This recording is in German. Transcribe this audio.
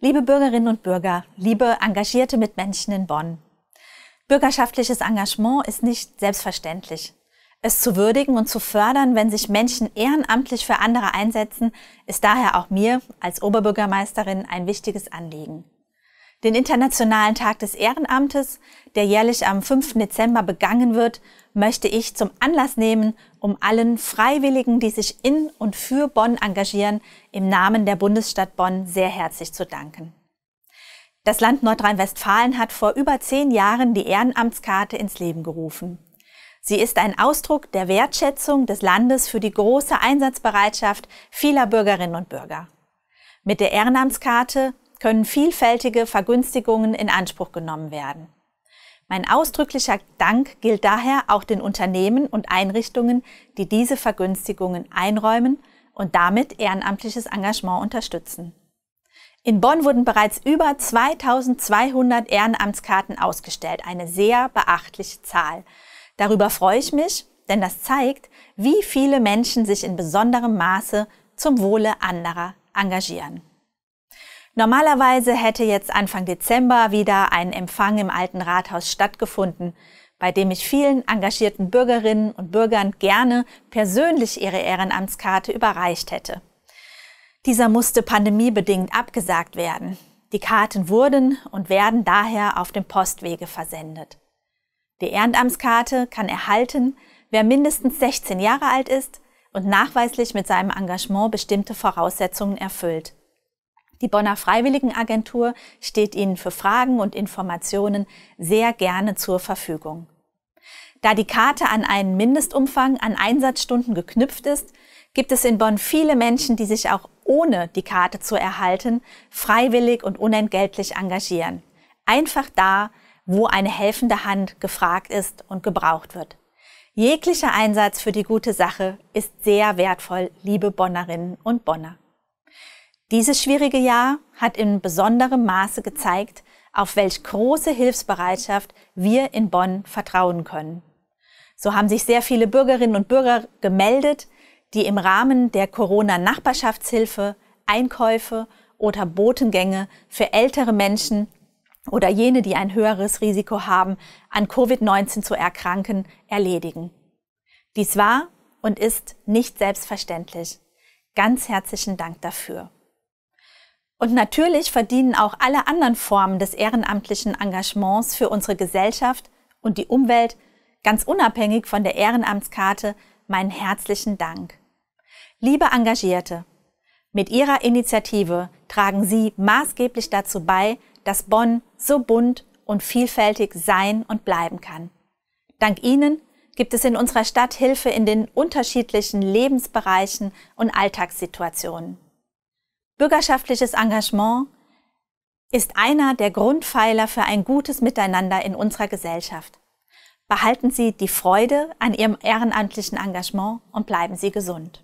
Liebe Bürgerinnen und Bürger, liebe engagierte Mitmenschen in Bonn. Bürgerschaftliches Engagement ist nicht selbstverständlich. Es zu würdigen und zu fördern, wenn sich Menschen ehrenamtlich für andere einsetzen, ist daher auch mir als Oberbürgermeisterin ein wichtiges Anliegen. Den Internationalen Tag des Ehrenamtes, der jährlich am 5. Dezember begangen wird, möchte ich zum Anlass nehmen, um allen Freiwilligen, die sich in und für Bonn engagieren, im Namen der Bundesstadt Bonn sehr herzlich zu danken. Das Land Nordrhein-Westfalen hat vor über zehn Jahren die Ehrenamtskarte ins Leben gerufen. Sie ist ein Ausdruck der Wertschätzung des Landes für die große Einsatzbereitschaft vieler Bürgerinnen und Bürger. Mit der Ehrenamtskarte können vielfältige Vergünstigungen in Anspruch genommen werden. Mein ausdrücklicher Dank gilt daher auch den Unternehmen und Einrichtungen, die diese Vergünstigungen einräumen und damit ehrenamtliches Engagement unterstützen. In Bonn wurden bereits über 2200 Ehrenamtskarten ausgestellt, eine sehr beachtliche Zahl. Darüber freue ich mich, denn das zeigt, wie viele Menschen sich in besonderem Maße zum Wohle anderer engagieren. Normalerweise hätte jetzt Anfang Dezember wieder ein Empfang im alten Rathaus stattgefunden, bei dem ich vielen engagierten Bürgerinnen und Bürgern gerne persönlich ihre Ehrenamtskarte überreicht hätte. Dieser musste pandemiebedingt abgesagt werden. Die Karten wurden und werden daher auf dem Postwege versendet. Die Ehrenamtskarte kann erhalten, wer mindestens 16 Jahre alt ist und nachweislich mit seinem Engagement bestimmte Voraussetzungen erfüllt. Die Bonner Freiwilligenagentur steht Ihnen für Fragen und Informationen sehr gerne zur Verfügung. Da die Karte an einen Mindestumfang an Einsatzstunden geknüpft ist, gibt es in Bonn viele Menschen, die sich auch ohne die Karte zu erhalten, freiwillig und unentgeltlich engagieren. Einfach da, wo eine helfende Hand gefragt ist und gebraucht wird. Jeglicher Einsatz für die gute Sache ist sehr wertvoll, liebe Bonnerinnen und Bonner. Dieses schwierige Jahr hat in besonderem Maße gezeigt, auf welch große Hilfsbereitschaft wir in Bonn vertrauen können. So haben sich sehr viele Bürgerinnen und Bürger gemeldet, die im Rahmen der Corona-Nachbarschaftshilfe Einkäufe oder Botengänge für ältere Menschen oder jene, die ein höheres Risiko haben, an Covid-19 zu erkranken, erledigen. Dies war und ist nicht selbstverständlich. Ganz herzlichen Dank dafür. Und natürlich verdienen auch alle anderen Formen des ehrenamtlichen Engagements für unsere Gesellschaft und die Umwelt ganz unabhängig von der Ehrenamtskarte meinen herzlichen Dank. Liebe Engagierte, mit Ihrer Initiative tragen Sie maßgeblich dazu bei, dass Bonn so bunt und vielfältig sein und bleiben kann. Dank Ihnen gibt es in unserer Stadt Hilfe in den unterschiedlichen Lebensbereichen und Alltagssituationen. Bürgerschaftliches Engagement ist einer der Grundpfeiler für ein gutes Miteinander in unserer Gesellschaft. Behalten Sie die Freude an Ihrem ehrenamtlichen Engagement und bleiben Sie gesund.